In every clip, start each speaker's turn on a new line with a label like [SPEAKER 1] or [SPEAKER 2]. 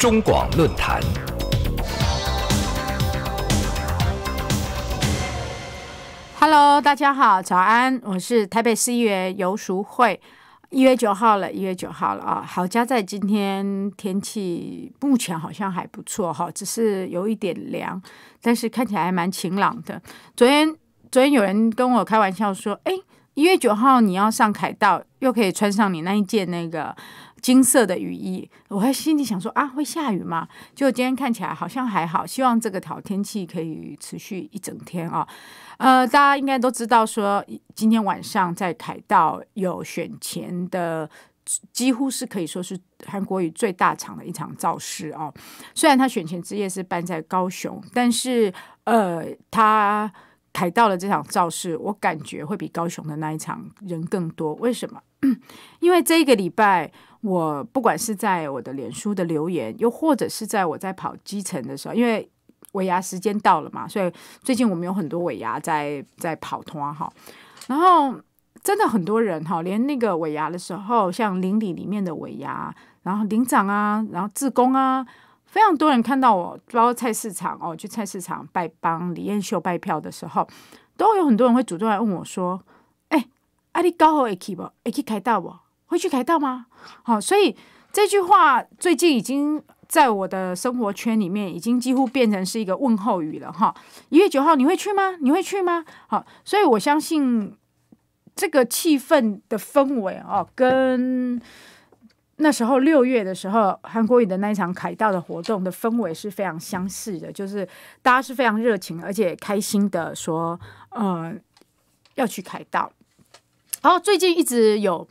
[SPEAKER 1] 中广论坛
[SPEAKER 2] ，Hello，大家好，早安，我是台北市议员游淑慧。一月九号了，一月九号了啊！好，家在今天天气目前好像还不错哈，只是有一点凉，但是看起来还蛮晴朗的。昨天，昨天有人跟我开玩笑说，哎，一月九号你要上凯道，又可以穿上你那一件那个。金色的雨衣，我还心里想说啊，会下雨吗？就今天看起来好像还好，希望这个好天气可以持续一整天啊。呃，大家应该都知道说，今天晚上在凯道有选前的，几乎是可以说是韩国语最大场的一场造势哦。虽然他选前之夜是办在高雄，但是呃，他凯道的这场造势，我感觉会比高雄的那一场人更多。为什么？因为这个礼拜。我不管是在我的脸书的留言，又或者是在我在跑基层的时候，因为尾牙时间到了嘛，所以最近我们有很多尾牙在在跑通啊哈，然后真的很多人哈，连那个尾牙的时候，像邻里里面的尾牙，然后领长啊，然后志工啊，非常多人看到我，包括菜市场哦，去菜市场拜帮李艳秀拜票的时候，都有很多人会主动来问我说，哎，阿你高好会去不？会去开到不？会去凯道吗？好，所以这句话最近已经在我的生活圈里面，已经几乎变成是一个问候语了哈。一月九号你会去吗？你会去吗？好，所以我相信这个气氛的氛围哦，跟那时候六月的时候韩国语的那一场凯道的活动的氛围是非常相似的，就是大家是非常热情而且开心的说，呃，要去凯道。然后最近一直有。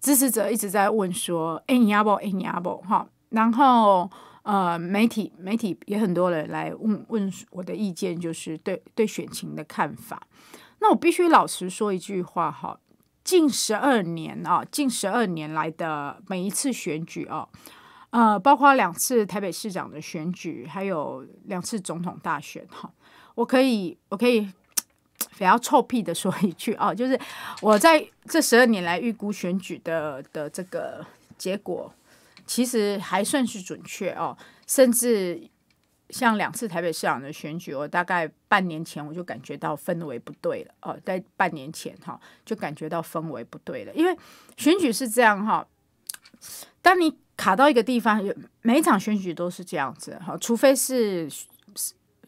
[SPEAKER 2] 支持者一直在问说：“哎，你阿不？哎，你阿伯，哈。”然后，呃，媒体媒体也很多人来问问我的意见，就是对对选情的看法。那我必须老实说一句话，哈，近十二年啊，近十二年来的每一次选举啊，呃，包括两次台北市长的选举，还有两次总统大选，哈，我可以，我可以。比较臭屁的说一句哦，就是我在这十二年来预估选举的的这个结果，其实还算是准确哦。甚至像两次台北市长的选举，我大概半年前我就感觉到氛围不对了哦，在半年前哈，就感觉到氛围不对了。因为选举是这样哈，当你卡到一个地方，每一场选举都是这样子哈，除非是。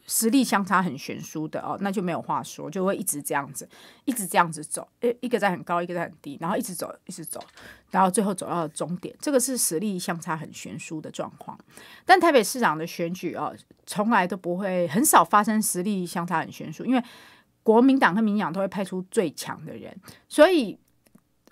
[SPEAKER 2] 实力相差很悬殊的哦，那就没有话说，就会一直这样子，一直这样子走，诶，一个在很高，一个在很低，然后一直走，一直走，然后最后走到终点。这个是实力相差很悬殊的状况。但台北市长的选举啊，从来都不会很少发生实力相差很悬殊，因为国民党和民党都会派出最强的人，所以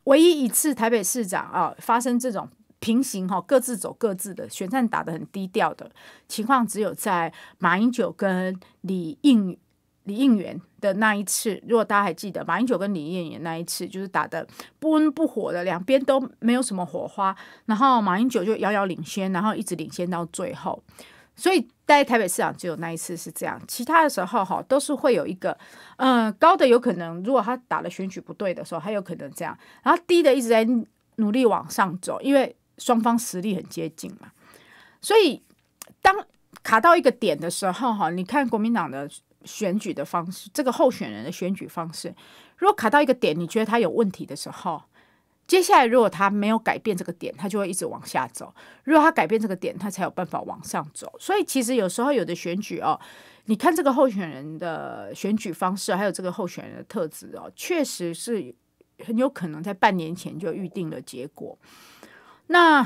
[SPEAKER 2] 唯一一次台北市长啊发生这种。平行哈，各自走各自的。选战打得很低调的情况，只有在马英九跟李应李应元的那一次。如果大家还记得，马英九跟李应元那一次，就是打的不温不火的，两边都没有什么火花。然后马英九就遥遥领先，然后一直领先到最后。所以在台北市场只有那一次是这样，其他的时候哈，都是会有一个，嗯，高的有可能，如果他打了选举不对的时候，他有可能这样；然后低的一直在努力往上走，因为。双方实力很接近嘛，所以当卡到一个点的时候，哈，你看国民党的选举的方式，这个候选人的选举方式，如果卡到一个点，你觉得他有问题的时候，接下来如果他没有改变这个点，他就会一直往下走；如果他改变这个点，他才有办法往上走。所以其实有时候有的选举哦，你看这个候选人的选举方式，还有这个候选人的特质哦，确实是很有可能在半年前就预定了结果。那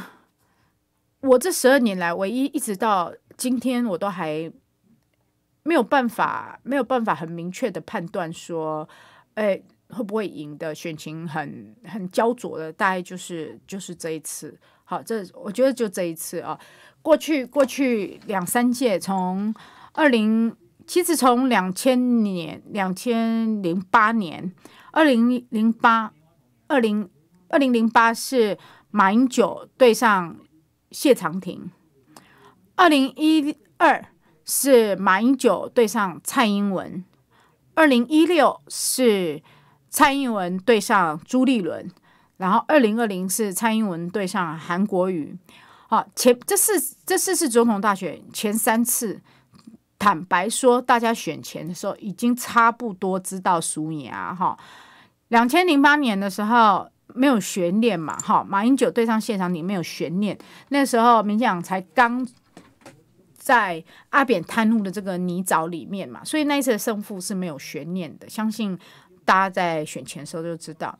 [SPEAKER 2] 我这十二年来，唯一一直到今天，我都还没有办法，没有办法很明确的判断说，哎，会不会赢的选情很很焦灼的，大概就是就是这一次。好，这我觉得就这一次啊。过去过去两三届，从二零其实从两千年、两千零八年、二零零八、二零二零零八是。马英九对上谢长廷，二零一二是马英九对上蔡英文，二零一六是蔡英文对上朱立伦，然后二零二零是蔡英文对上韩国瑜。好，前这四这四次总统大选前三次，坦白说，大家选前的时候已经差不多知道输赢啊。哈，两千零八年的时候。没有悬念嘛，哈，马英九对上谢长廷没有悬念。那时候民进党才刚在阿扁瘫污的这个泥沼里面嘛，所以那一次的胜负是没有悬念的。相信大家在选前时候就知道。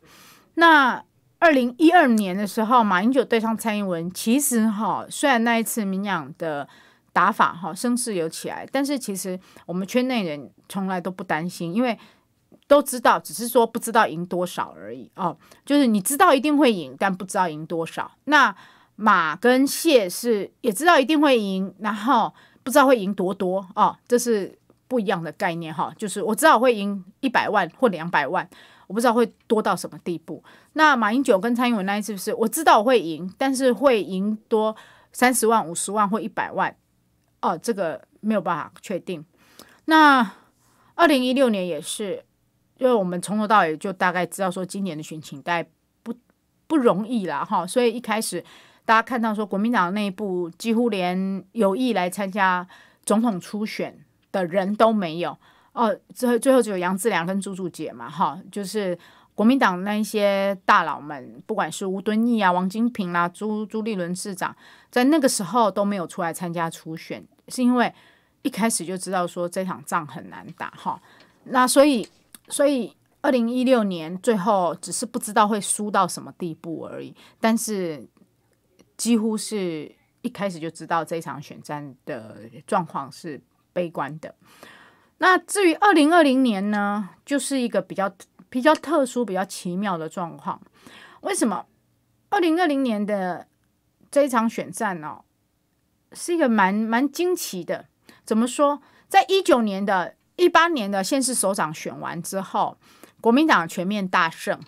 [SPEAKER 2] 那二零一二年的时候，马英九对上蔡英文，其实哈，虽然那一次民进的打法哈声势有起来，但是其实我们圈内人从来都不担心，因为。都知道，只是说不知道赢多少而已哦。就是你知道一定会赢，但不知道赢多少。那马跟蟹是也知道一定会赢，然后不知道会赢多多哦，这是不一样的概念哈。就是我知道会赢一百万或两百万，我不知道会多到什么地步。那马英九跟蔡英文那一次是，我知道会赢，但是会赢多三十万、五十万或一百万哦，这个没有办法确定。那二零一六年也是。因为我们从头到尾就大概知道说，今年的选情大概不不容易啦，哈，所以一开始大家看到说，国民党内部几乎连有意来参加总统初选的人都没有哦，最后最后只有杨志良跟朱朱姐嘛，哈，就是国民党那一些大佬们，不管是吴敦义啊、王金平啦、朱朱立伦市长，在那个时候都没有出来参加初选，是因为一开始就知道说这场仗很难打，哈，那所以。所以，二零一六年最后只是不知道会输到什么地步而已，但是几乎是一开始就知道这场选战的状况是悲观的。那至于二零二零年呢，就是一个比较比较特殊、比较奇妙的状况。为什么二零二零年的这一场选战哦，是一个蛮蛮惊奇的？怎么说，在一九年的？一八年的县市首长选完之后，国民党全面大胜。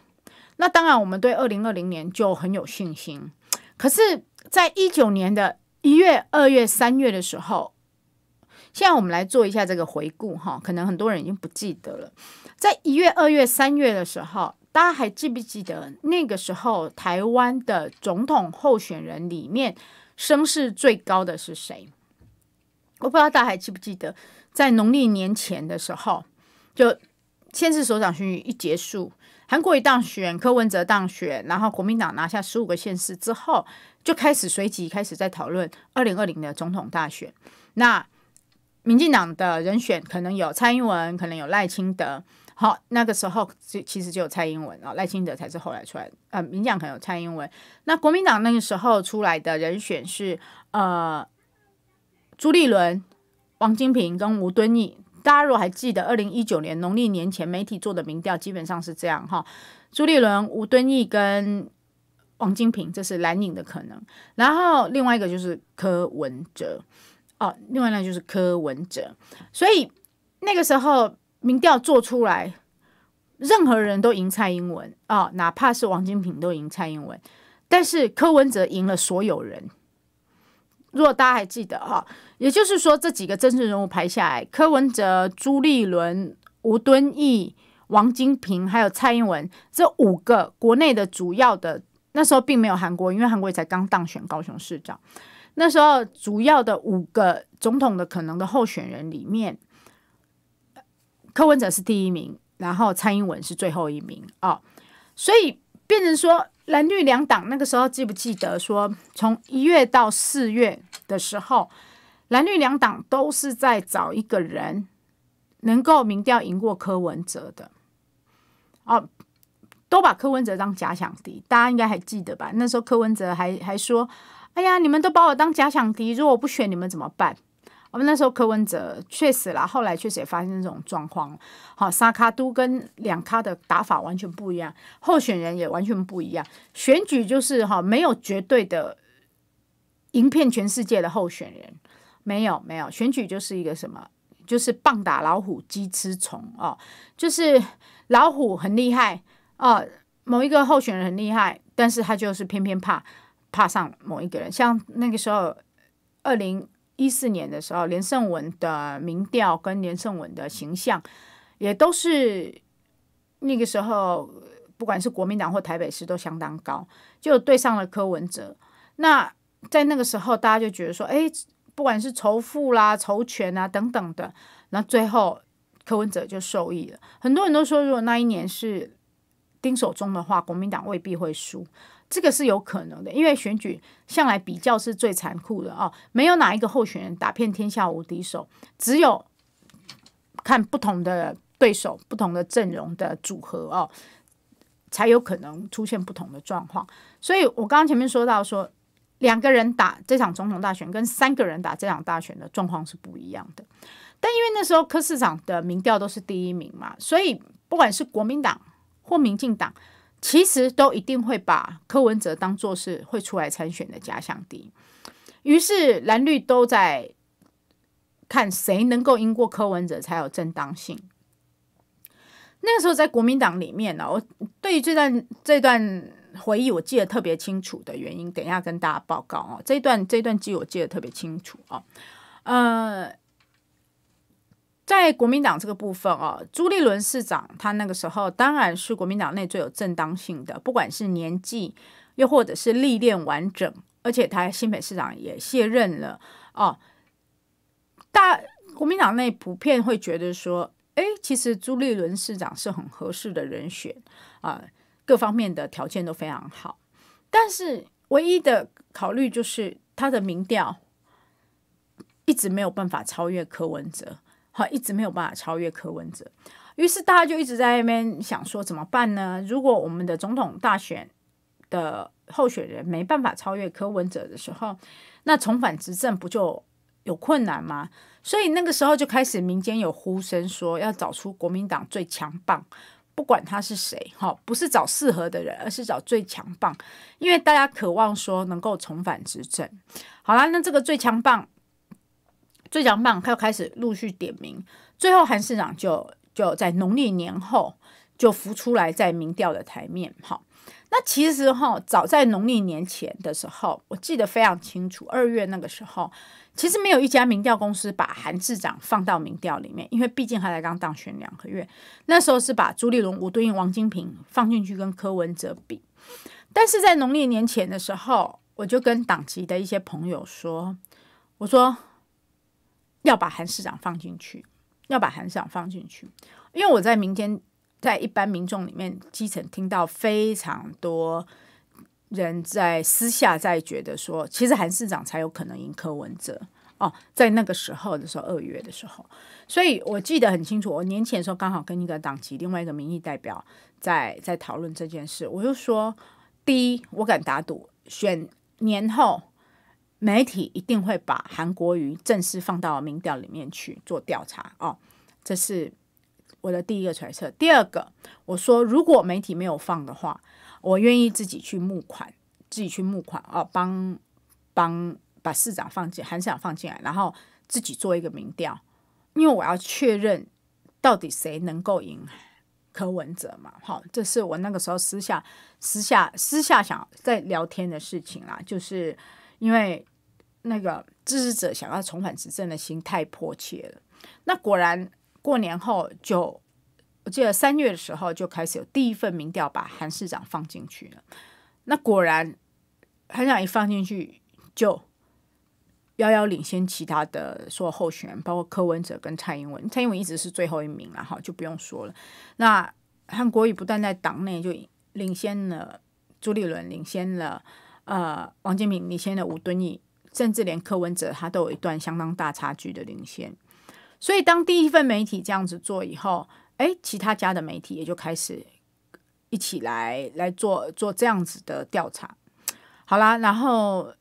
[SPEAKER 2] 那当然，我们对二零二零年就很有信心。可是，在一九年的一月、二月、三月的时候，现在我们来做一下这个回顾哈，可能很多人已经不记得了。在一月、二月、三月的时候，大家还记不记得那个时候台湾的总统候选人里面声势最高的是谁？我不知道大家还记不记得。在农历年前的时候，就县市首长选举一结束，韩国瑜当选，柯文哲当选，然后国民党拿下十五个县市之后，就开始随即开始在讨论二零二零的总统大选。那民进党的人选可能有蔡英文，可能有赖清德。好，那个时候其实就有蔡英文，啊，后赖清德才是后来出来的。呃，民进党可能有蔡英文，那国民党那个时候出来的人选是呃朱立伦。王金平跟吴敦义，大家如果还记得二零一九年农历年前媒体做的民调，基本上是这样哈：朱立伦、吴敦义跟王金平，这是蓝影的可能；然后另外一个就是柯文哲，哦，另外呢就是柯文哲。所以那个时候民调做出来，任何人都赢蔡英文啊，哪怕是王金平都赢蔡英文，但是柯文哲赢了所有人。如果大家还记得哈。也就是说，这几个真治人物排下来，柯文哲、朱立伦、吴敦义、王金平，还有蔡英文，这五个国内的主要的，那时候并没有韩国，因为韩国才刚当选高雄市长。那时候主要的五个总统的可能的候选人里面，柯文哲是第一名，然后蔡英文是最后一名哦，所以变成说蓝绿两党，那个时候记不记得说，从一月到四月的时候。蓝绿两党都是在找一个人能够民调赢过柯文哲的哦，都把柯文哲当假想敌，大家应该还记得吧？那时候柯文哲还还说：“哎呀，你们都把我当假想敌，如果我不选你们怎么办？”我们那时候柯文哲确实啦，后来确实也发生这种状况。好，沙卡都跟两卡的打法完全不一样，候选人也完全不一样。选举就是哈，没有绝对的赢遍全世界的候选人。没有没有，选举就是一个什么，就是棒打老虎，鸡吃虫哦，就是老虎很厉害哦，某一个候选人很厉害，但是他就是偏偏怕怕上某一个人，像那个时候二零一四年的时候，连胜文的民调跟连胜文的形象也都是那个时候，不管是国民党或台北市都相当高，就对上了柯文哲，那在那个时候大家就觉得说，哎。不管是仇富啦、仇权啊等等的，那最后柯文哲就受益了。很多人都说，如果那一年是丁守中的话，国民党未必会输，这个是有可能的。因为选举向来比较是最残酷的哦，没有哪一个候选人打遍天下无敌手，只有看不同的对手、不同的阵容的组合哦，才有可能出现不同的状况。所以我刚刚前面说到说。两个人打这场总统大选，跟三个人打这场大选的状况是不一样的。但因为那时候柯市长的民调都是第一名嘛，所以不管是国民党或民进党，其实都一定会把柯文哲当做是会出来参选的假想敌。于是蓝绿都在看谁能够赢过柯文哲才有正当性。那个时候在国民党里面呢，我对于这段这段。回忆我记得特别清楚的原因，等一下跟大家报告哦。这段这段记我记得特别清楚哦。呃，在国民党这个部分哦，朱立伦市长他那个时候当然是国民党内最有正当性的，不管是年纪又或者是历练完整，而且他新北市长也卸任了哦。大国民党内普遍会觉得说，哎，其实朱立伦市长是很合适的人选啊。各方面的条件都非常好，但是唯一的考虑就是他的民调一直没有办法超越柯文哲，好，一直没有办法超越柯文哲。于是大家就一直在那边想说怎么办呢？如果我们的总统大选的候选人没办法超越柯文哲的时候，那重返执政不就有困难吗？所以那个时候就开始民间有呼声说要找出国民党最强棒。不管他是谁，哈，不是找适合的人，而是找最强棒，因为大家渴望说能够重返执政。好啦，那这个最强棒，最强棒，他又开始陆续点名，最后韩市长就就在农历年后就浮出来在民调的台面，哈。那其实哈，早在农历年前的时候，我记得非常清楚，二月那个时候。其实没有一家民调公司把韩市长放到民调里面，因为毕竟他才刚当选两个月。那时候是把朱立伦、吴敦义、王金平放进去跟柯文哲比。但是在农历年前的时候，我就跟党籍的一些朋友说：“我说要把韩市长放进去，要把韩市长放进去，因为我在民间，在一般民众里面基层听到非常多。”人在私下在觉得说，其实韩市长才有可能赢柯文哲哦，在那个时候的时候，二月的时候，所以我记得很清楚，我年前的时候刚好跟一个党籍另外一个民意代表在在讨论这件事，我就说，第一，我敢打赌，选年后媒体一定会把韩国瑜正式放到民调里面去做调查哦，这是我的第一个揣测。第二个，我说如果媒体没有放的话。我愿意自己去募款，自己去募款哦，帮帮把市长放进韩市长放进来，然后自己做一个民调，因为我要确认到底谁能够赢柯文哲嘛。好，这是我那个时候私下私下私下想在聊天的事情啦，就是因为那个支持者想要重返执政的心太迫切了。那果然过年后就。我记得三月的时候就开始有第一份民调把韩市长放进去了，那果然韩市长一放进去就遥遥领先其他的所有候选人，包括柯文哲跟蔡英文。蔡英文一直是最后一名了，哈，就不用说了。那韩国语不但在党内就领先了，朱立伦领先了，呃，王建平领先了，吴敦义，甚至连柯文哲他都有一段相当大差距的领先。所以当第一份媒体这样子做以后。哎，其他家的媒体也就开始一起来来做做这样子的调查，好啦，然后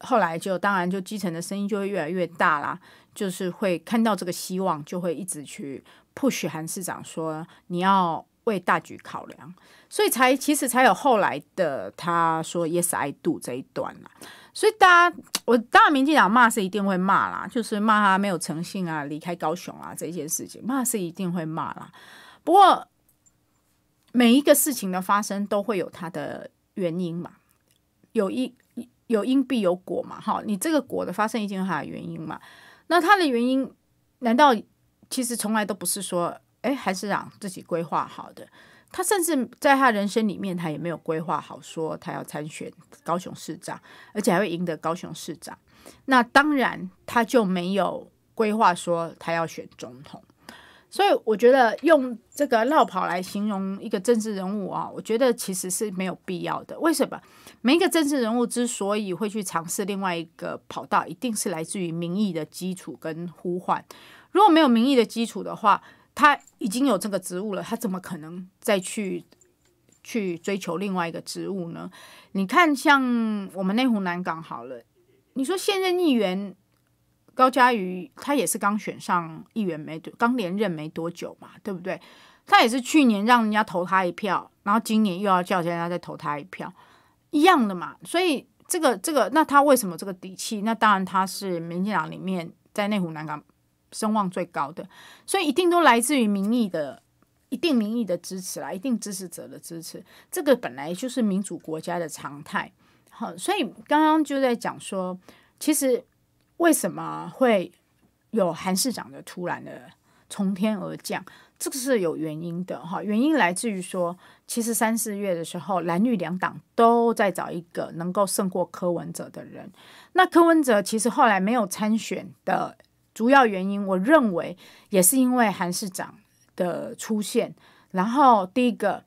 [SPEAKER 2] 后来就当然就基层的声音就会越来越大啦，就是会看到这个希望，就会一直去 push 韩市长说你要为大局考量，所以才其实才有后来的他说 Yes I do 这一段啦。所以大家，我当然民进党骂是一定会骂啦，就是骂他没有诚信啊，离开高雄啊这一件事情，骂是一定会骂啦。不过每一个事情的发生都会有它的原因嘛，有因有因必有果嘛，哈，你这个果的发生一定有它的原因嘛。那它的原因，难道其实从来都不是说，哎，还是让自己规划好的？他甚至在他人生里面，他也没有规划好说他要参选高雄市长，而且还会赢得高雄市长。那当然，他就没有规划说他要选总统。所以，我觉得用这个绕跑来形容一个政治人物啊，我觉得其实是没有必要的。为什么？每一个政治人物之所以会去尝试另外一个跑道，一定是来自于民意的基础跟呼唤。如果没有民意的基础的话，他已经有这个职务了，他怎么可能再去去追求另外一个职务呢？你看，像我们内湖南港好了，你说现任议员高嘉瑜，他也是刚选上议员没多，刚连任没多久嘛，对不对？他也是去年让人家投他一票，然后今年又要叫人家再投他一票，一样的嘛。所以这个这个，那他为什么这个底气？那当然他是民进党里面在内湖南港。声望最高的，所以一定都来自于民意的一定民意的支持啦，一定支持者的支持，这个本来就是民主国家的常态。好，所以刚刚就在讲说，其实为什么会有韩市长的突然的从天而降，这个是有原因的哈。原因来自于说，其实三四月的时候，蓝绿两党都在找一个能够胜过柯文哲的人。那柯文哲其实后来没有参选的。主要原因，我认为也是因为韩市长的出现。然后，第一个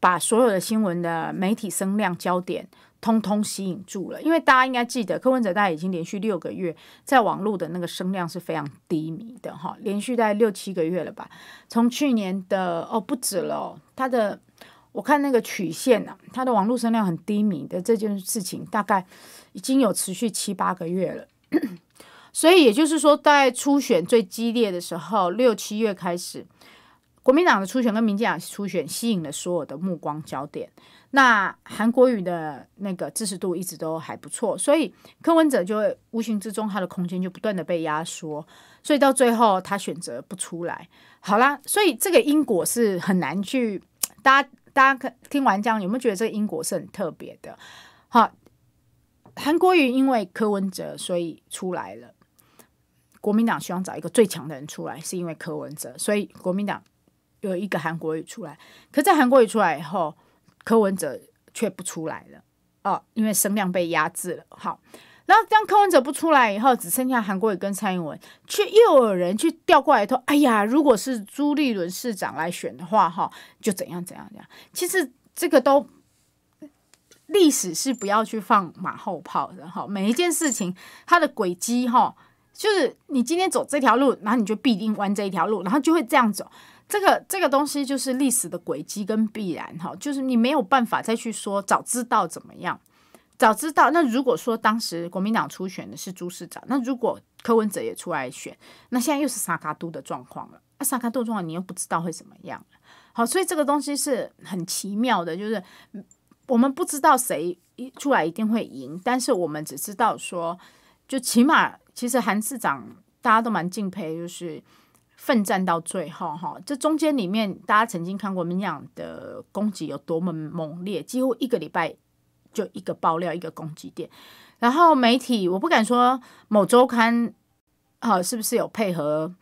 [SPEAKER 2] 把所有的新闻的媒体声量焦点通通吸引住了。因为大家应该记得，柯文哲大概已经连续六个月在网络的那个声量是非常低迷的，哈，连续大概六七个月了吧。从去年的哦不止了，他的我看那个曲线啊，他的网络声量很低迷的这件事情，大概已经有持续七八个月了。所以也就是说，在初选最激烈的时候，六七月开始，国民党的初选跟民进党初选吸引了所有的目光焦点。那韩国瑜的那个支持度一直都还不错，所以柯文哲就会无形之中他的空间就不断的被压缩，所以到最后他选择不出来。好啦，所以这个因果是很难去大家大家听完这样有没有觉得这个因果是很特别的？好，韩国瑜因为柯文哲，所以出来了。国民党希望找一个最强的人出来，是因为柯文哲，所以国民党有一个韩国瑜出来。可在韩国瑜出来以后，柯文哲却不出来了，哦，因为声量被压制了。好，然后当柯文哲不出来以后，只剩下韩国瑜跟蔡英文，却又有人去调过来说：“哎呀，如果是朱立伦市长来选的话，哈，就怎样怎样怎样。”其实这个都历史是不要去放马后炮的，哈，每一件事情它的轨迹，哈。就是你今天走这条路，然后你就必定弯这一条路，然后就会这样走。这个这个东西就是历史的轨迹跟必然哈，就是你没有办法再去说早知道怎么样，早知道。那如果说当时国民党初选的是朱市长，那如果柯文哲也出来选，那现在又是萨卡都的状况了。那萨卡都状况你又不知道会怎么样。好，所以这个东西是很奇妙的，就是我们不知道谁一出来一定会赢，但是我们只知道说，就起码。其实韩市长大家都蛮敬佩，就是奋战到最后哈。这中间里面，大家曾经看过民党的攻击有多么猛烈，几乎一个礼拜就一个爆料，一个攻击点。然后媒体，我不敢说某周刊，哈，是不是有配合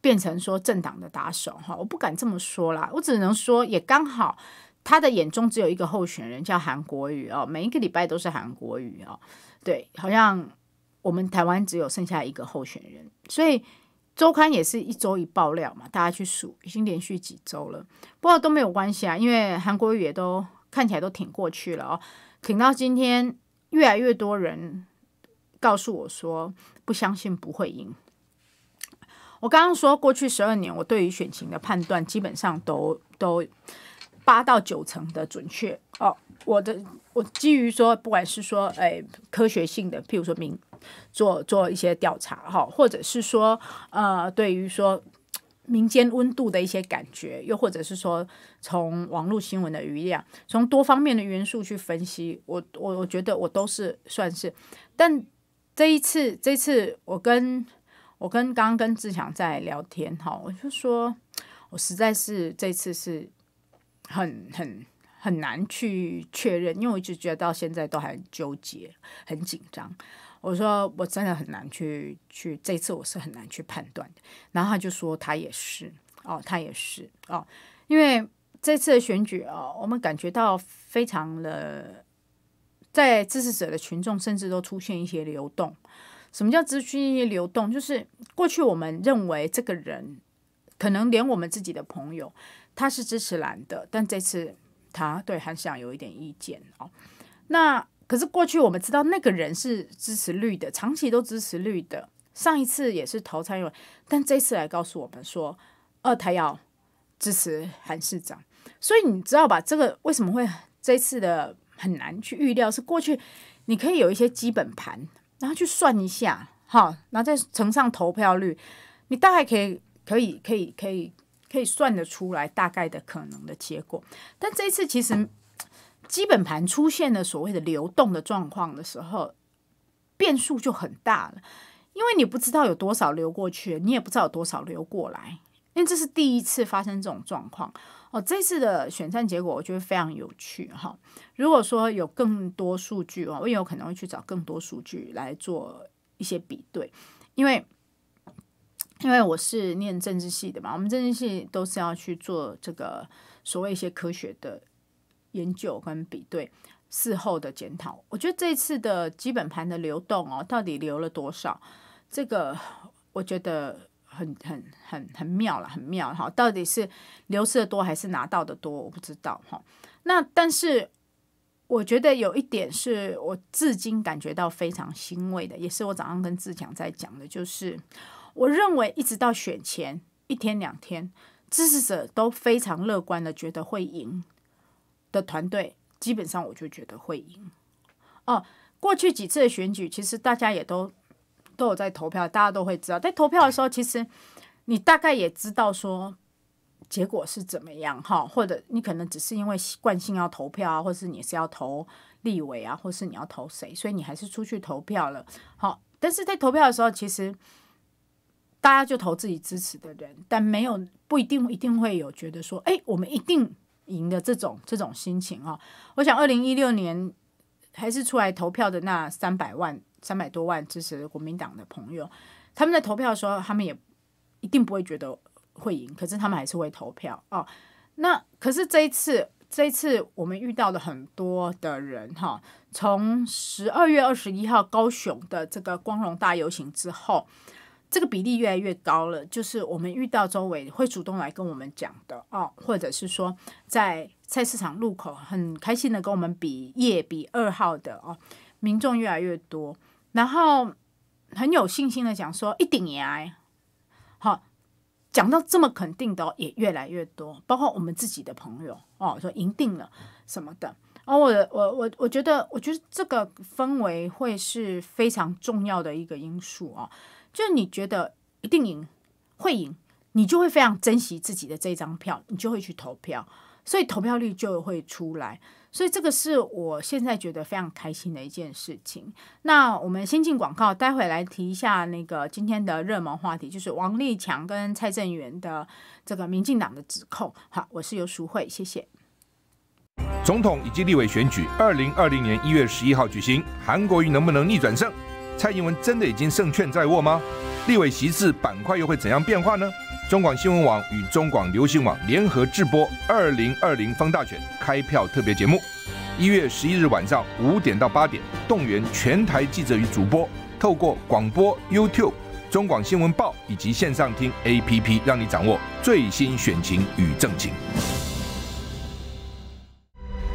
[SPEAKER 2] 变成说政党的打手哈？我不敢这么说啦，我只能说，也刚好他的眼中只有一个候选人叫韩国瑜哦，每一个礼拜都是韩国瑜哦，对，好像。我们台湾只有剩下一个候选人，所以周刊也是一周一爆料嘛，大家去数，已经连续几周了。不过都没有关系啊，因为韩国瑜也都看起来都挺过去了哦，挺到今天，越来越多人告诉我说不相信不会赢。我刚刚说过去十二年，我对于选情的判断基本上都都八到九成的准确哦。我的我基于说，不管是说哎科学性的，譬如说民做做一些调查，哈，或者是说呃对于说民间温度的一些感觉，又或者是说从网络新闻的余量，从多方面的元素去分析，我我我觉得我都是算是，但这一次这次我跟我跟刚刚跟志强在聊天哈，我就说我实在是这次是很很。很难去确认，因为我一直觉得到现在都还纠结、很紧张。我说我真的很难去去这次我是很难去判断的。然后他就说他也是哦，他也是哦，因为这次的选举哦，我们感觉到非常的在支持者的群众甚至都出现一些流动。什么叫支持一些流动？就是过去我们认为这个人可能连我们自己的朋友他是支持蓝的，但这次。他对韩市长有一点意见哦，那可是过去我们知道那个人是支持绿的，长期都支持绿的，上一次也是投参议院，但这次来告诉我们说二胎要支持韩市长，所以你知道吧？这个为什么会这次的很难去预料？是过去你可以有一些基本盘，然后去算一下哈，然后再乘上投票率，你大概可以可以可以可以。可以算得出来大概的可能的结果，但这次其实基本盘出现了所谓的流动的状况的时候，变数就很大了，因为你不知道有多少流过去，你也不知道有多少流过来，因为这是第一次发生这种状况。哦，这次的选战结果我觉得非常有趣哈。如果说有更多数据哦，我有可能会去找更多数据来做一些比对，因为。因为我是念政治系的嘛，我们政治系都是要去做这个所谓一些科学的研究跟比对、事后的检讨。我觉得这次的基本盘的流动哦，到底流了多少？这个我觉得很、很、很、很妙了，很妙哈。到底是流失的多还是拿到的多？我不知道哈。那但是我觉得有一点是我至今感觉到非常欣慰的，也是我早上跟志强在讲的，就是。我认为，一直到选前一天两天，支持者都非常乐观的觉得会赢的团队，基本上我就觉得会赢。哦，过去几次的选举，其实大家也都都有在投票，大家都会知道。在投票的时候，其实你大概也知道说结果是怎么样，哈，或者你可能只是因为习惯性要投票啊，或是你是要投立委啊，或是你要投谁，所以你还是出去投票了。好，但是在投票的时候，其实。大家就投自己支持的人，但没有不一定一定会有觉得说，哎，我们一定赢的这种这种心情啊。我想二零一六年还是出来投票的那三百万三百多万支持国民党的朋友，他们在投票的时候，他们也一定不会觉得会赢，可是他们还是会投票哦。那可是这一次，这一次我们遇到了很多的人哈，从十二月二十一号高雄的这个光荣大游行之后。这个比例越来越高了，就是我们遇到周围会主动来跟我们讲的哦，或者是说在菜市场路口很开心的跟我们比业比二号的哦，民众越来越多，然后很有信心的讲说一顶也挨，好，讲到这么肯定的也越来越多，包括我们自己的朋友哦，说赢定了什么的，哦，我我我我觉得我觉得这个氛围会是非常重要的一个因素哦。就是你觉得一定赢会赢，你就会非常珍惜自己的这张票，你就会去投票，所以投票率就会出来。所以这个是我现在觉得非常开心的一件事情。那我们先进广告，待会来提一下那个今天的热门话题，就是王立强跟蔡正元的这个民进党的指控。好，我是游淑慧，谢谢。
[SPEAKER 1] 总统以及立委选举，二零二零年一月十一号举行，韩国瑜能不能逆转胜？蔡英文真的已经胜券在握吗？立委席次板块又会怎样变化呢？中广新闻网与中广流行网联合直播二零二零方大选开票特别节目，一月十一日晚上五点到八点，动员全台记者与主播，透过广播、YouTube、中广新闻报以及线上听 APP，让你掌握最新选情与政情。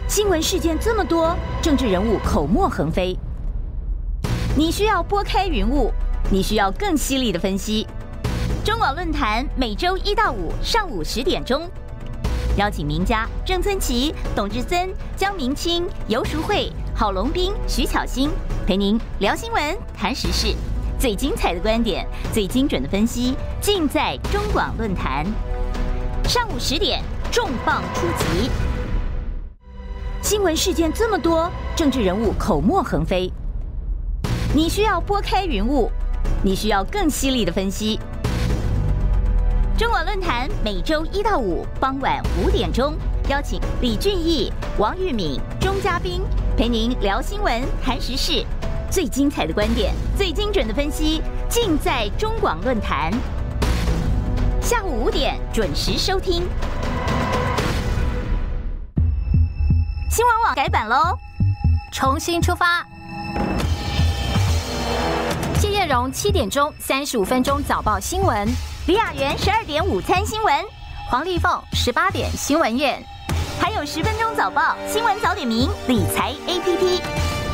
[SPEAKER 3] 新闻事件这么多，政治人物口沫横飞。你需要拨开云雾，你需要更犀利的分析。中广论坛每周一到五上午十点钟，邀请名家郑村奇、董志森、江明清、尤淑慧、郝龙斌、徐巧兴陪您聊新闻、谈时事，最精彩的观点，最精准的分析，尽在中广论坛。上午十点，重磅出击。新闻事件这么多，政治人物口沫横飞。你需要拨开云雾，你需要更犀利的分析。中广论坛每周一到五傍晚五点钟，邀请李俊毅、王玉敏、钟嘉宾陪您聊新闻、谈时事，最精彩的观点、最精准的分析，尽在中广论坛。下午五点准时收听。新闻网改版喽，重新出发。谢艳荣七点钟三十五分钟早报新闻，李雅媛十二点午餐新闻，黄丽凤十八点新闻院，还有十分钟早报新闻早点名理财 A P P，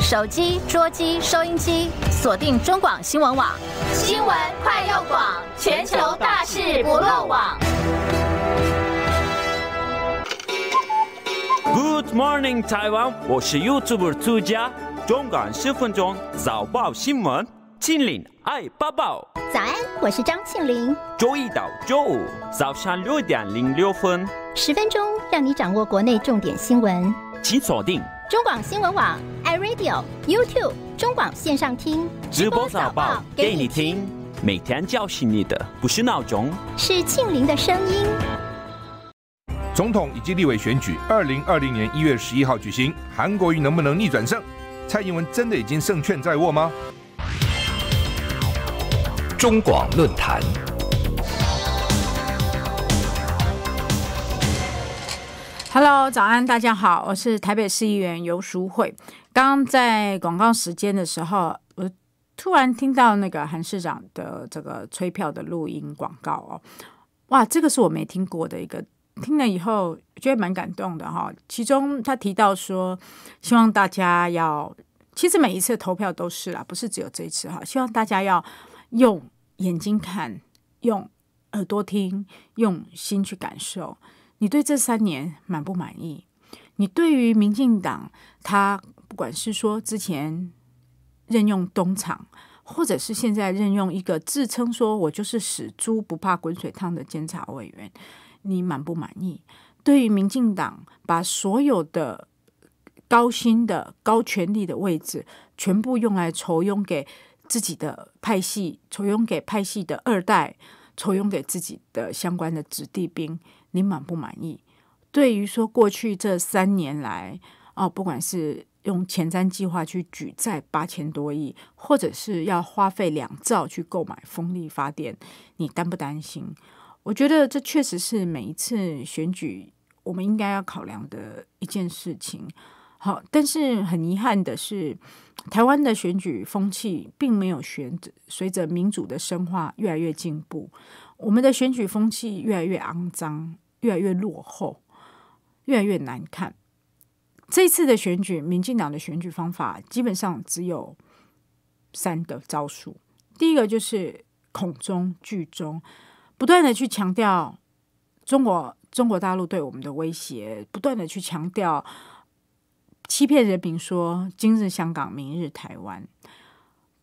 [SPEAKER 3] 手机、桌机、收音机锁定中广新闻网，新闻快又广，全球大事不漏网。
[SPEAKER 2] Good morning 台湾，我是 YouTuber 作家，中港十分钟早报新闻。庆林爱抱抱。
[SPEAKER 3] 早安，我是张庆林。
[SPEAKER 2] 周一到周五
[SPEAKER 1] 早上六点零六分，
[SPEAKER 3] 十分钟让你掌握国内重点新闻，请锁定中广新闻网 i Radio YouTube 中广线上听
[SPEAKER 1] 直播早报给你听，每天叫醒你的不是闹钟，
[SPEAKER 3] 是庆林的声音。
[SPEAKER 1] 总统以及立委选举，二零二零年一月十一号举行，韩国瑜能不能逆转胜？蔡英文真的已经胜券在握吗？中广论坛
[SPEAKER 2] ，Hello，早安，大家好，我是台北市议员游淑慧。刚在广告时间的时候，我突然听到那个韩市长的这个催票的录音广告哦，哇，这个是我没听过的一个，听了以后觉得蛮感动的哈。其中他提到说，希望大家要，其实每一次投票都是啦，不是只有这一次哈，希望大家要。用眼睛看，用耳朵听，用心去感受。你对这三年满不满意？你对于民进党，他不管是说之前任用东厂，或者是现在任用一个自称说我就是死猪不怕滚水烫的监察委员，你满不满意？对于民进党把所有的高薪的高权力的位置，全部用来筹佣给。自己的派系筹用给派系的二代，筹用给自己的相关的子弟兵，你满不满意？对于说过去这三年来，哦，不管是用前瞻计划去举债八千多亿，或者是要花费两兆去购买风力发电，你担不担心？我觉得这确实是每一次选举我们应该要考量的一件事情。好，但是很遗憾的是，台湾的选举风气并没有择。随着民主的深化越来越进步，我们的选举风气越来越肮脏，越来越落后，越来越难看。这次的选举，民进党的选举方法基本上只有三的招数。第一个就是恐中惧中，不断的去强调中国中国大陆对我们的威胁，不断的去强调。欺骗人民说今日香港，明日台湾。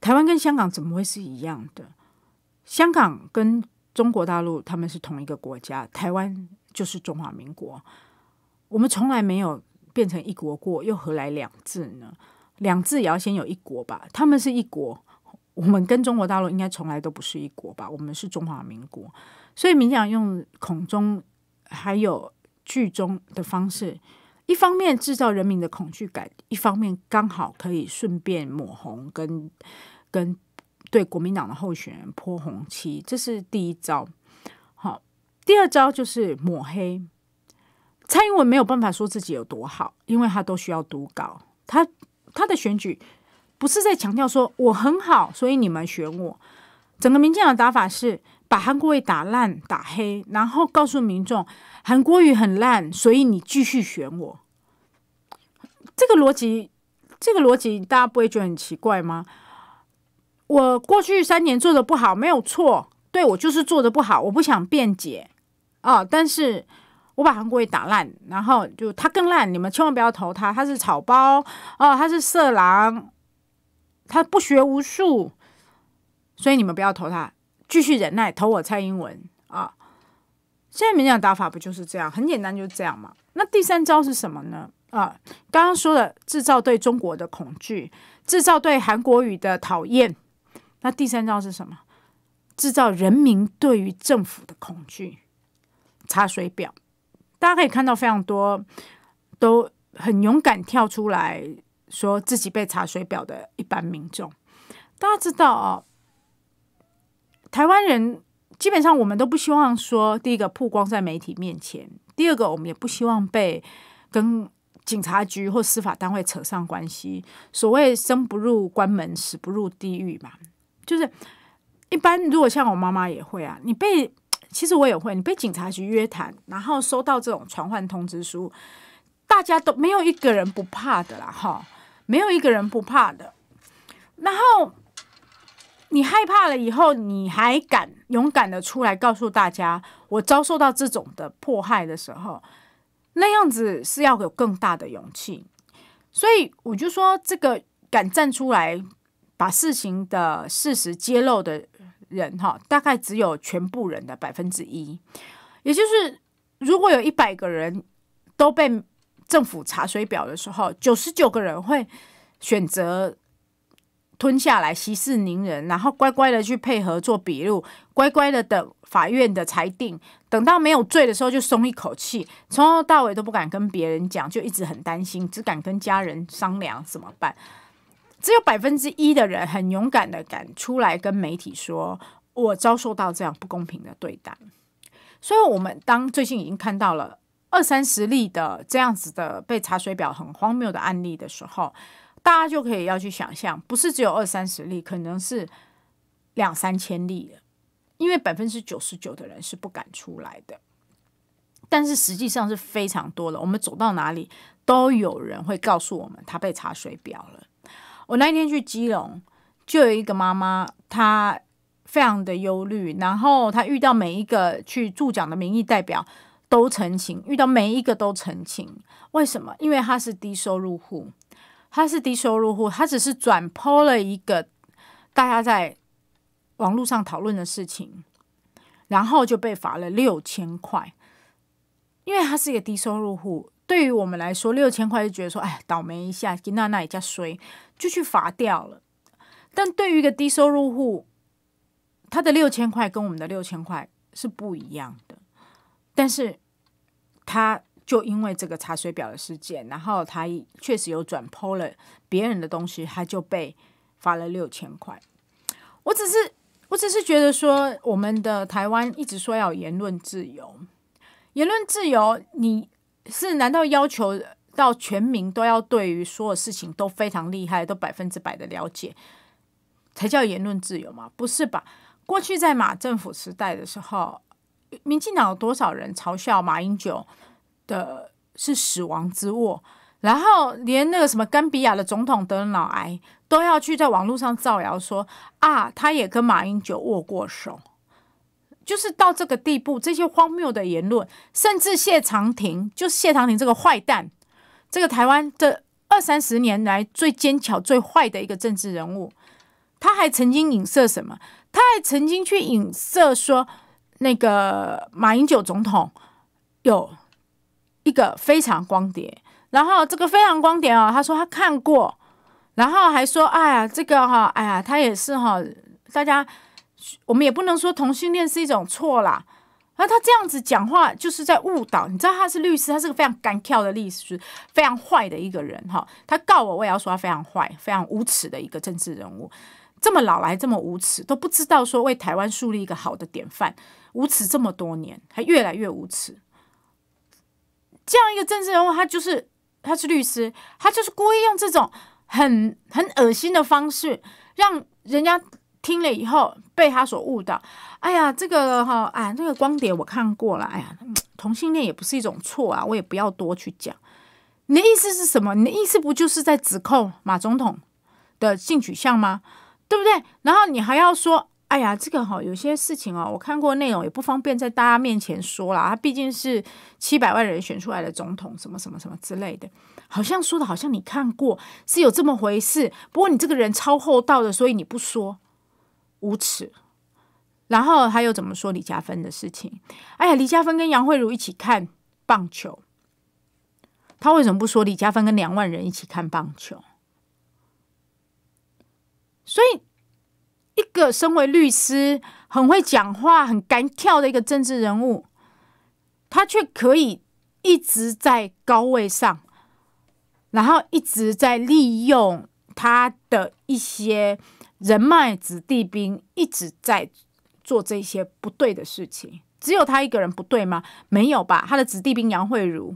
[SPEAKER 2] 台湾跟香港怎么会是一样的？香港跟中国大陆他们是同一个国家，台湾就是中华民国。我们从来没有变成一国过，又何来两制呢？两制也要先有一国吧？他们是一国，我们跟中国大陆应该从来都不是一国吧？我们是中华民国，所以民讲用孔中还有句中的方式。一方面制造人民的恐惧感，一方面刚好可以顺便抹红，跟跟对国民党的候选人泼红漆，这是第一招。好，第二招就是抹黑。蔡英文没有办法说自己有多好，因为他都需要读稿。他他的选举不是在强调说我很好，所以你们选我。整个民进党的打法是把韩国瑜打烂打黑，然后告诉民众。韩国语很烂，所以你继续选我。这个逻辑，这个逻辑大家不会觉得很奇怪吗？我过去三年做的不好，没有错，对我就是做的不好，我不想辩解啊。但是我把韩国语打烂，然后就他更烂，你们千万不要投他，他是草包哦，他是色狼，他不学无术，所以你们不要投他，继续忍耐，投我蔡英文啊。现在美蒋打法不就是这样，很简单就是这样嘛。那第三招是什么呢？啊，刚刚说的制造对中国的恐惧，制造对韩国语的讨厌。那第三招是什么？制造人民对于政府的恐惧。查水表，大家可以看到非常多都很勇敢跳出来说自己被查水表的一般民众。大家知道啊，台湾人。基本上我们都不希望说，第一个曝光在媒体面前，第二个我们也不希望被跟警察局或司法单位扯上关系。所谓生不入关门，死不入地狱嘛，就是一般如果像我妈妈也会啊，你被其实我也会，你被警察局约谈，然后收到这种传唤通知书，大家都没有一个人不怕的啦，哈，没有一个人不怕的，然后。你害怕了以后，你还敢勇敢的出来告诉大家，我遭受到这种的迫害的时候，那样子是要有更大的勇气。所以我就说，这个敢站出来把事情的事实揭露的人，哈，大概只有全部人的百分之一。也就是，如果有一百个人都被政府查水表的时候，九十九个人会选择。吞下来，息事宁人，然后乖乖的去配合做笔录，乖乖的等法院的裁定，等到没有罪的时候就松一口气。从头到尾都不敢跟别人讲，就一直很担心，只敢跟家人商量怎么办。只有百分之一的人很勇敢的敢出来跟媒体说，我遭受到这样不公平的对待。所以，我们当最近已经看到了二三十例的这样子的被查水表很荒谬的案例的时候。大家就可以要去想象，不是只有二三十例，可能是两三千例了，因为百分之九十九的人是不敢出来的，但是实际上是非常多的。我们走到哪里都有人会告诉我们，他被查水表了。我那天去基隆，就有一个妈妈，她非常的忧虑，然后她遇到每一个去助奖的民意代表都澄清，遇到每一个都澄清，为什么？因为她是低收入户。他是低收入户，他只是转抛了一个大家在网络上讨论的事情，然后就被罚了六千块，因为他是一个低收入户。对于我们来说，六千块就觉得说，哎，倒霉一下，给那那一家衰，就去罚掉了。但对于一个低收入户，他的六千块跟我们的六千块是不一样的。但是他。就因为这个查水表的事件，然后他确实有转 po 了别人的东西，他就被罚了六千块。我只是，我只是觉得说，我们的台湾一直说要言论自由，言论自由，你是难道要求到全民都要对于所有事情都非常厉害，都百分之百的了解，才叫言论自由吗？不是吧？过去在马政府时代的时候，民进党有多少人嘲笑马英九？呃，是死亡之握，然后连那个什么，甘比亚的总统得了脑癌，都要去在网络上造谣说啊，他也跟马英九握过手，就是到这个地步，这些荒谬的言论，甚至谢长廷，就是谢长廷这个坏蛋，这个台湾这二三十年来最奸巧最坏的一个政治人物，他还曾经影射什么？他还曾经去影射说，那个马英九总统有。一个非常光碟，然后这个非常光碟哦，他说他看过，然后还说，哎呀，这个哈，哎呀，他也是哈，大家我们也不能说同性恋是一种错啦，而他这样子讲话就是在误导，你知道他是律师，他是个非常干跳的律师，非常坏的一个人哈，他告我，我也要说他非常坏，非常无耻的一个政治人物，这么老来这么无耻，都不知道说为台湾树立一个好的典范，无耻这么多年，还越来越无耻。这样一个政治人物，他就是他是律师，他就是故意用这种很很恶心的方式，让人家听了以后被他所误导。哎呀，这个哈啊，那个光碟我看过了。哎呀，同性恋也不是一种错啊，我也不要多去讲。你的意思是什么？你的意思不就是在指控马总统的性取向吗？对不对？然后你还要说。哎呀，这个哈有些事情哦，我看过内容也不方便在大家面前说了他毕竟是七百万人选出来的总统，什么什么什么之类的，好像说的好像你看过是有这么回事，不过你这个人超厚道的，所以你不说无耻。然后他又怎么说李嘉芬的事情？哎呀，李嘉芬跟杨慧如一起看棒球，他为什么不说李嘉芬跟两万人一起看棒球？所以。一个身为律师、很会讲话、很敢跳的一个政治人物，他却可以一直在高位上，然后一直在利用他的一些人脉子弟兵，一直在做这些不对的事情。只有他一个人不对吗？没有吧。他的子弟兵杨慧如，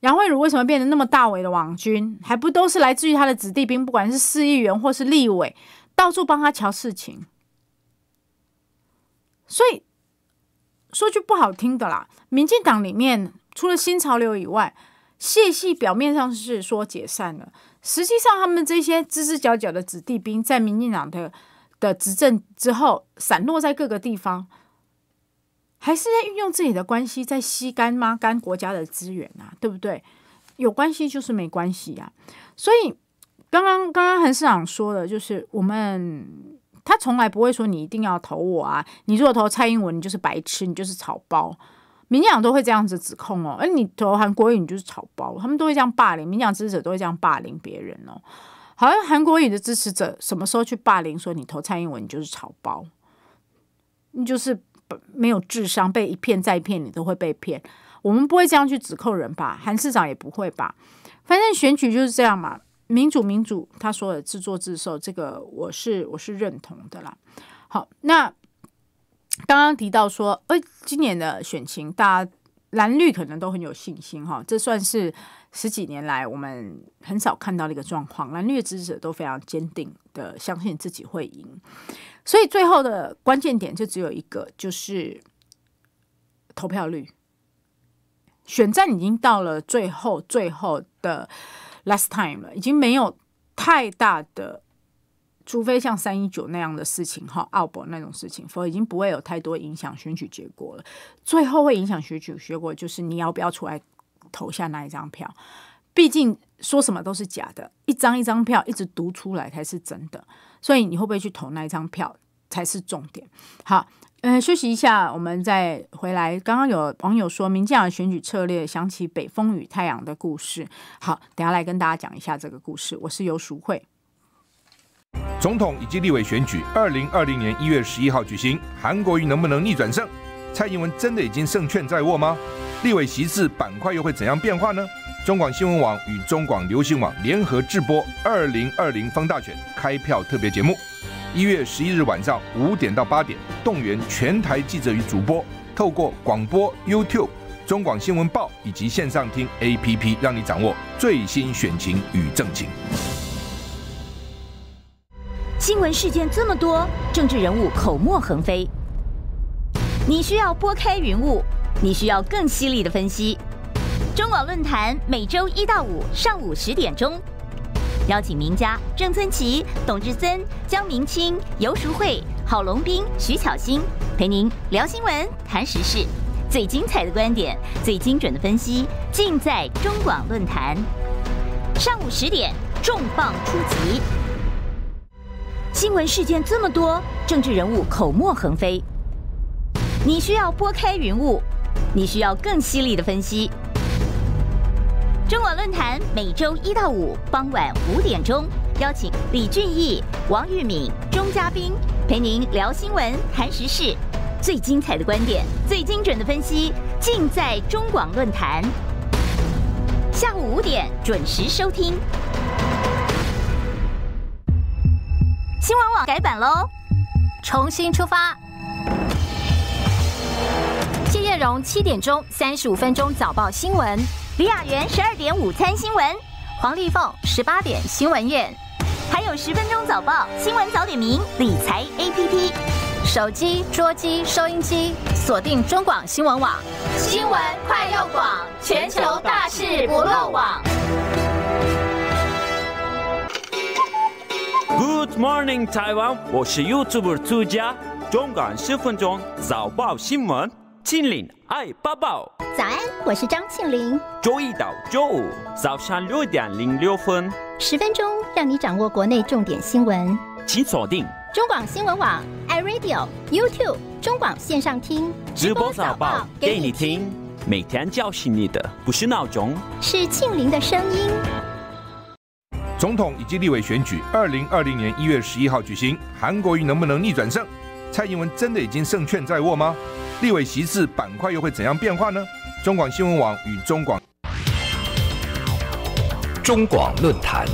[SPEAKER 2] 杨慧如为什么变得那么大伟的网军？还不都是来自于他的子弟兵，不管是市议员或是立委。到处帮他瞧事情，所以说句不好听的啦，民进党里面除了新潮流以外，谢系表面上是说解散了，实际上他们这些支支角角的子弟兵，在民进党的的执政之后，散落在各个地方，还是在运用自己的关系，在吸干嘛干国家的资源啊，对不对？有关系就是没关系呀，所以。刚刚刚刚韩市长说的，就是我们他从来不会说你一定要投我啊！你如果投蔡英文，你就是白痴，你就是草包。民进党都会这样子指控哦，而你投韩国语，你就是草包，他们都会这样霸凌。民进党支持者都会这样霸凌别人哦。好像韩国语的支持者什么时候去霸凌说你投蔡英文，你就是草包，你就是没有智商，被一骗再骗，你都会被骗。我们不会这样去指控人吧？韩市长也不会吧？反正选举就是这样嘛。民主，民主，他说的自作自受，这个我是我是认同的啦。好，那刚刚提到说，哎，今年的选情，大家蓝绿可能都很有信心哈，这算是十几年来我们很少看到的一个状况，蓝绿支持者都非常坚定的相信自己会赢，所以最后的关键点就只有一个，就是投票率。选战已经到了最后最后的。Last time 了，已经没有太大的，除非像三一九那样的事情哈，奥博那种事情，否则已经不会有太多影响选举结果了。最后会影响选举结果，就是你要不要出来投下那一张票。毕竟说什么都是假的，一张一张票一直读出来才是真的。所以你会不会去投那一张票才是重点。好。嗯，休息一下，我们再回来。刚刚有网友说，民进党选举策略想起北风与太阳的故事。好，等下来跟大家讲一下这个故事。我是游淑慧。
[SPEAKER 1] 总统以及立委选举，二零二零年一月十一号举行。韩国瑜能不能逆转胜？蔡英文真的已经胜券在握吗？立委席次板块又会怎样变化呢？中广新闻网与中广流行网联合直播二零二零方大选开票特别节目。一月十一日晚上五点到八点，动员全台记者与主播，透过广播、YouTube、中广新闻报以及线上听 APP，让你掌握最新选情与政情。
[SPEAKER 3] 新闻事件这么多，政治人物口沫横飞，你需要拨开云雾，你需要更犀利的分析。中广论坛每周一到五上午十点钟。邀请名家郑春奇、董志森、江明清、尤淑慧、郝龙斌、徐巧兴陪您聊新闻、谈时事，最精彩的观点、最精准的分析，尽在中广论坛。上午十点，重磅出击。新闻事件这么多，政治人物口沫横飞，你需要拨开云雾，你需要更犀利的分析。中广论坛每周一到五傍晚五点钟，邀请李俊毅、王玉敏、钟嘉宾陪您聊新闻、谈时事，最精彩的观点、最精准的分析，尽在中广论坛。下午五点准时收听。新闻网改版喽，重新出发。谢艳荣七点钟三十五分钟早报新闻。李雅媛十二点午餐新闻，黄丽凤十八点新闻院，还有十分钟早报新闻早点名理财 A P P，手机、桌机、收音机锁定中广新闻网，新闻快又广，全球大事不漏网。
[SPEAKER 2] Good morning 台湾，我是 YouTuber 朱家中广十分钟早报新闻。庆林爱
[SPEAKER 1] 抱抱。早
[SPEAKER 2] 安，我是张庆林。
[SPEAKER 1] 周一到周五早上六点零六分，
[SPEAKER 3] 十分钟让你掌握国内重点新闻，请锁定中广新闻网 iRadio YouTube 中广线上听
[SPEAKER 1] 直播早报给你听，每天叫醒你的不是闹钟，
[SPEAKER 3] 是庆林的声音。
[SPEAKER 1] 总统以及立委选举，二零二零年一月十一号举行，韩国瑜能不能逆转胜？蔡英文真的已经胜券在握吗？立委席次板块又会怎样变化呢？中广新闻网与中广中广论坛。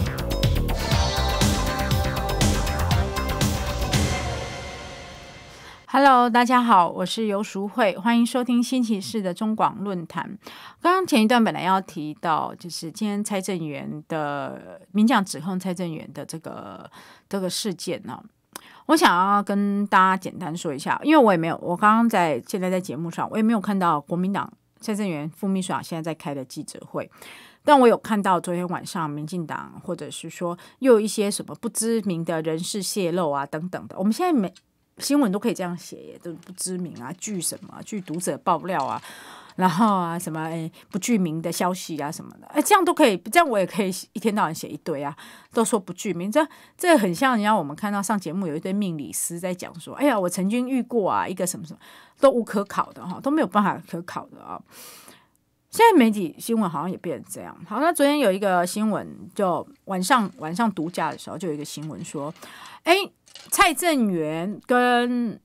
[SPEAKER 2] Hello，大家好，我是尤淑惠，欢迎收听新奇士的中广论坛。刚刚前一段本来要提到，就是今天蔡政元的民将指控蔡政元的这个这个事件呢。我想要跟大家简单说一下，因为我也没有，我刚刚在现在在节目上，我也没有看到国民党蔡正元副秘书长现在在开的记者会，但我有看到昨天晚上民进党，或者是说又有一些什么不知名的人事泄露啊等等的，我们现在没。新闻都可以这样写，都不知名啊，据什么据读者爆料啊，然后啊什么不具名的消息啊什么的，哎，这样都可以，这样我也可以一天到晚写一堆啊，都说不具名，这这很像，你家我们看到上节目有一堆命理师在讲说，哎呀，我曾经遇过啊，一个什么什么都无可考的哈，都没有办法可考的啊。现在媒体新闻好像也变成这样。好，那昨天有一个新闻，就晚上晚上独家的时候，就有一个新闻说，哎。蔡正元跟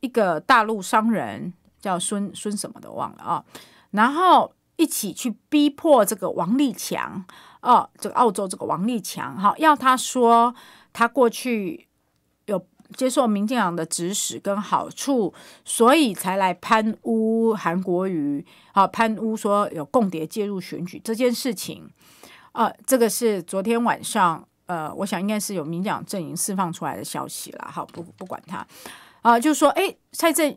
[SPEAKER 2] 一个大陆商人叫孙孙什么的忘了啊，然后一起去逼迫这个王立强，哦，这个澳洲这个王立强哈，要他说他过去有接受民进党的指使跟好处，所以才来攀污韩国瑜，好，攀污说有共谍介入选举这件事情，啊，这个是昨天晚上。呃，我想应该是有民进党阵营释放出来的消息了，好不不管他，啊，就是说，哎，蔡政，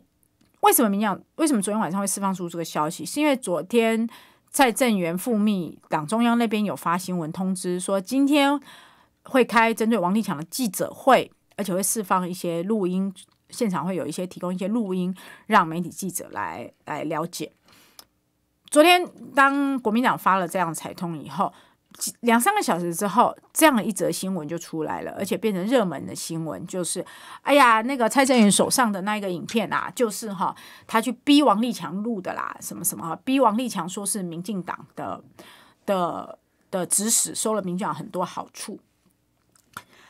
[SPEAKER 2] 为什么民进党为什么昨天晚上会释放出这个消息？是因为昨天蔡政元复秘党中央那边有发新闻通知说，今天会开针对王立强的记者会，而且会释放一些录音，现场会有一些提供一些录音，让媒体记者来来了解。昨天当国民党发了这样彩通以后。两三个小时之后，这样的一则新闻就出来了，而且变成热门的新闻，就是，哎呀，那个蔡振元手上的那一个影片啊，就是哈，他去逼王立强录的啦，什么什么哈，逼王立强说是民进党的的的指使，收了民进党很多好处。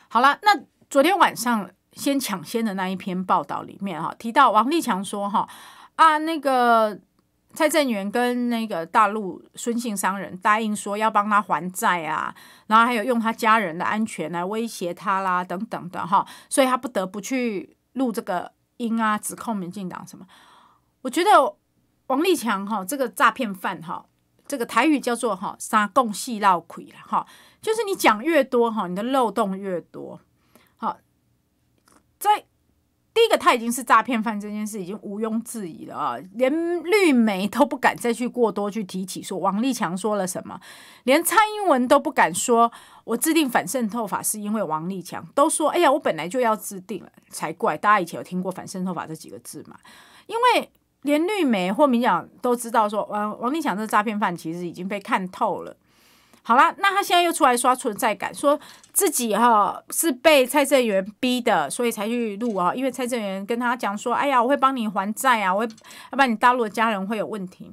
[SPEAKER 2] 好了，那昨天晚上先抢先的那一篇报道里面哈，提到王立强说哈，啊那个。蔡正元跟那个大陆孙姓商人答应说要帮他还债啊，然后还有用他家人的安全来威胁他啦，等等的哈，所以他不得不去录这个音啊，指控民进党什么。我觉得王立强哈，这个诈骗犯哈，这个台语叫做哈“杀共细绕鬼”了哈，就是你讲越多哈，你的漏洞越多。好，在。第一个，他已经是诈骗犯，这件事已经毋庸置疑了啊！连绿媒都不敢再去过多去提起说王立强说了什么，连蔡英文都不敢说。我制定反渗透法是因为王立强，都说哎呀，我本来就要制定了才怪。大家以前有听过反渗透法这几个字嘛？因为连绿媒或民讲都知道说，王王立强这诈骗犯其实已经被看透了。好啦，那他现在又出来刷存在感，说自己哈是被蔡正元逼的，所以才去录啊。因为蔡正元跟他讲说：“哎呀，我会帮你还债啊，我会要不然你大陆的家人会有问题。”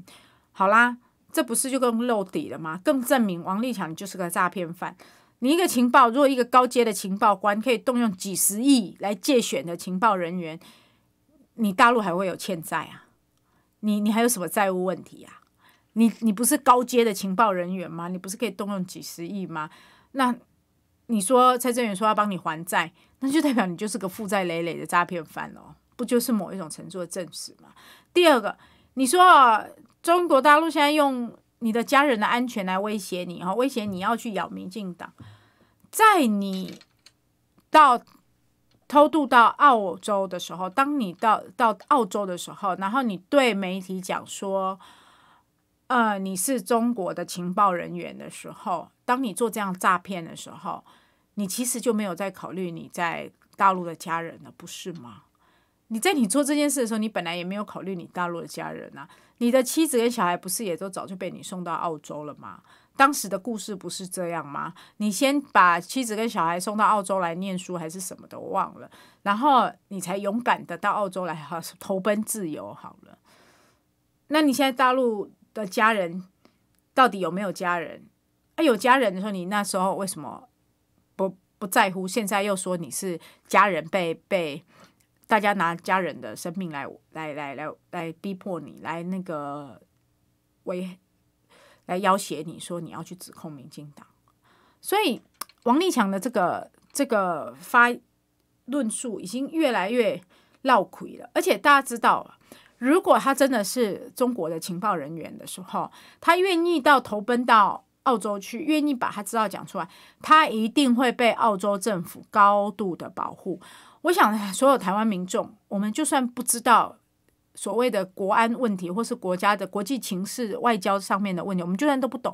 [SPEAKER 2] 好啦，这不是就更露底了吗？更证明王立强就是个诈骗犯。你一个情报，如果一个高阶的情报官可以动用几十亿来借选的情报人员，你大陆还会有欠债啊？你你还有什么债务问题啊？你你不是高阶的情报人员吗？你不是可以动用几十亿吗？那你说蔡正元说要帮你还债，那就代表你就是个负债累累的诈骗犯哦，不就是某一种程度的证实吗？第二个，你说中国大陆现在用你的家人的安全来威胁你，哈，威胁你要去咬民进党，在你到偷渡到澳洲的时候，当你到到澳洲的时候，然后你对媒体讲说。呃，你是中国的情报人员的时候，当你做这样诈骗的时候，你其实就没有在考虑你在大陆的家人了，不是吗？你在你做这件事的时候，你本来也没有考虑你大陆的家人啊，你的妻子跟小孩不是也都早就被你送到澳洲了吗？当时的故事不是这样吗？你先把妻子跟小孩送到澳洲来念书，还是什么的，我忘了。然后你才勇敢的到澳洲来，好投奔自由好了。那你现在大陆？的家人到底有没有家人？啊，有家人的时候，你那时候为什么不不在乎？现在又说你是家人被被大家拿家人的生命来来来来来逼迫你，来那个威来要挟你说你要去指控民进党。所以王立强的这个这个发论述已经越来越绕亏了，而且大家知道。如果他真的是中国的情报人员的时候，他愿意到投奔到澳洲去，愿意把他知道讲出来，他一定会被澳洲政府高度的保护。我想所有台湾民众，我们就算不知道所谓的国安问题，或是国家的国际情势、外交上面的问题，我们就算都不懂，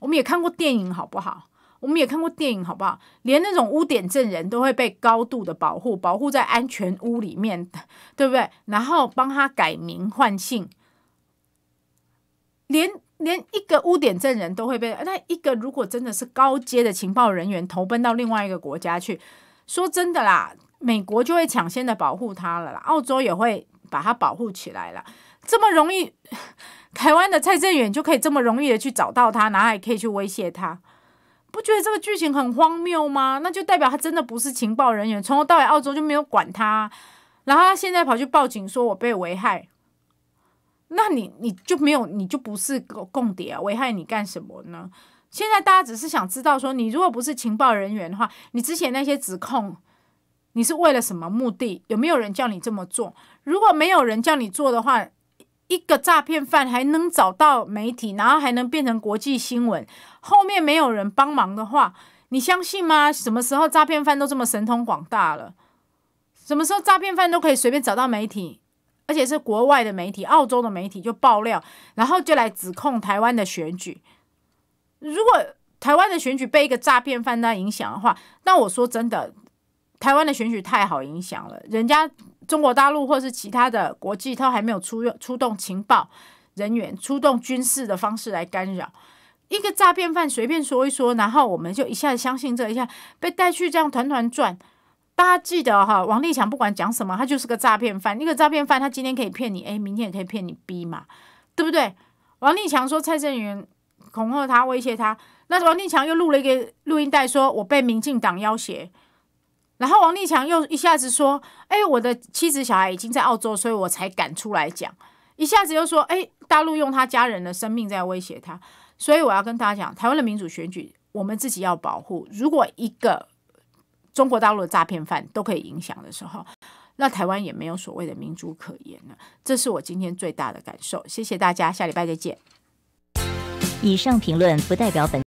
[SPEAKER 2] 我们也看过电影，好不好？我们也看过电影，好不好？连那种污点证人都会被高度的保护，保护在安全屋里面，对不对？然后帮他改名换姓，连连一个污点证人都会被。那一个如果真的是高阶的情报人员投奔到另外一个国家去，说真的啦，美国就会抢先的保护他了，啦，澳洲也会把他保护起来了。这么容易，台湾的蔡正远就可以这么容易的去找到他，然后还可以去威胁他。不觉得这个剧情很荒谬吗？那就代表他真的不是情报人员，从头到尾澳洲就没有管他，然后他现在跑去报警说“我被危害”，那你你就没有，你就不是共谍啊？危害你干什么呢？现在大家只是想知道说，你如果不是情报人员的话，你之前那些指控，你是为了什么目的？有没有人叫你这么做？如果没有人叫你做的话，一个诈骗犯还能找到媒体，然后还能变成国际新闻，后面没有人帮忙的话，你相信吗？什么时候诈骗犯都这么神通广大了？什么时候诈骗犯都可以随便找到媒体，而且是国外的媒体、澳洲的媒体就爆料，然后就来指控台湾的选举。如果台湾的选举被一个诈骗犯那影响的话，那我说真的，台湾的选举太好影响了，人家。中国大陆或是其他的国际他还没有出出动情报人员、出动军事的方式来干扰一个诈骗犯，随便说一说，然后我们就一下子相信这一下被带去这样团团转。大家记得哈，王立强不管讲什么，他就是个诈骗犯。一个诈骗犯，他今天可以骗你，A，明天也可以骗你 B 嘛，对不对？王立强说蔡正元恐吓他、威胁他，那王立强又录了一个录音带，说我被民进党要挟。然后王立强又一下子说：“哎，我的妻子小孩已经在澳洲，所以我才敢出来讲。”一下子又说：“哎，大陆用他家人的生命在威胁他，所以我要跟大家讲，台湾的民主选举我们自己要保护。如果一个中国大陆的诈骗犯都可以影响的时候，那台湾也没有所谓的民主可言了。”这是我今天最大的感受。谢谢大家，下礼拜再见。
[SPEAKER 3] 以上评论不代表本。